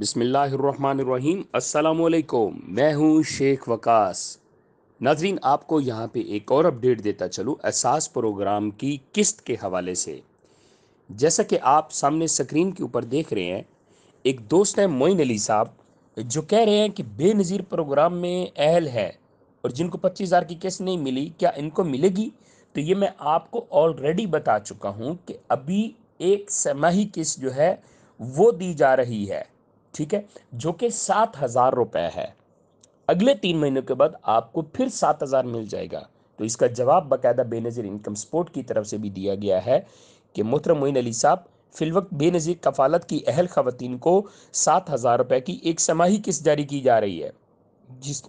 बिसमीम् अल्लाम मैं हूँ शेख वकास नाजरीन आपको यहाँ पे एक और अपडेट देता चलूँ एहसास प्रोग्राम की किस्त के हवाले से जैसा कि आप सामने स्क्रीन के ऊपर देख रहे हैं एक दोस्त हैं मोइन अली साहब जो कह रहे हैं कि बेनज़ीर प्रोग्राम में अहल है और जिनको पच्चीस हज़ार की किस्त नहीं मिली क्या इनको मिलेगी तो ये मैं आपको ऑलरेडी बता चुका हूँ कि अभी एक समाही किस्त जो है वो दी जा रही है ठीक है जो कि सात हज़ार रुपये है अगले तीन महीनों के बाद आपको फिर सात हज़ार मिल जाएगा तो इसका जवाब बाकायदा बेनज़ीर इनकम सपोर्ट की तरफ से भी दिया गया है कि मोहतरम मोइन अली साहब फिलवक्त बेनज़ीर कफालत की अहल खातन को सात हज़ार रुपए की एक समाही किस्त जारी की जा रही है जिस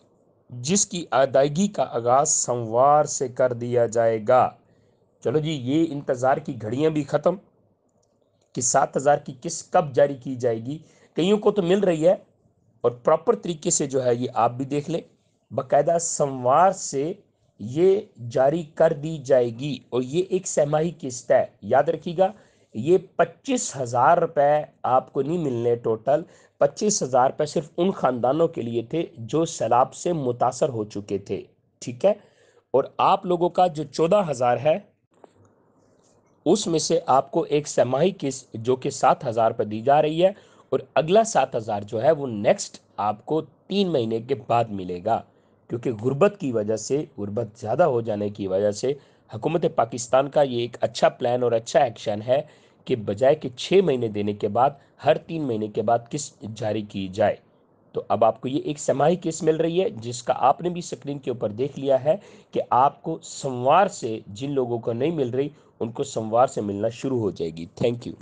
जिसकी अदायगी का आगाज़ सोमवार से कर दिया जाएगा चलो जी ये इंतज़ार की घड़ियां भी ख़त्म कि सात हज़ार की किस्त कब जारी की जाएगी कईयों को तो मिल रही है और प्रॉपर तरीके से जो है ये आप भी देख लें बाकायदा सोमवार से ये जारी कर दी जाएगी और ये एक सहमाही किस्त है याद रखिएगा ये पच्चीस हज़ार रुपए आपको नहीं मिलने टोटल पच्चीस हज़ार रुपए सिर्फ उन ख़ानदानों के लिए थे जो सैलाब से मुतासर हो चुके थे ठीक है और आप लोगों का जो चौदह हज़ार है उसमें से आपको एक सहमाही किस्त जो कि सात हज़ार रुपये दी जा रही है और अगला सात हज़ार जो है वो नेक्स्ट आपको तीन महीने के बाद मिलेगा क्योंकि गुर्बत की वजह से गुर्बत ज़्यादा हो जाने की वजह से हुकूमत पाकिस्तान का ये एक अच्छा प्लान और अच्छा एक्शन है कि बजाय कि छः महीने देने के बाद हर तीन महीने के बाद किस्त जारी की जाए तो अब आपको ये एक समाही किस्त मिल रही है जिसका आपने भी स्क्रीन के ऊपर देख लिया है कि आपको सोमवार से जिन लोगों को नहीं मिल रही उनको सोमवार से मिलना शुरू हो जाएगी थैंक यू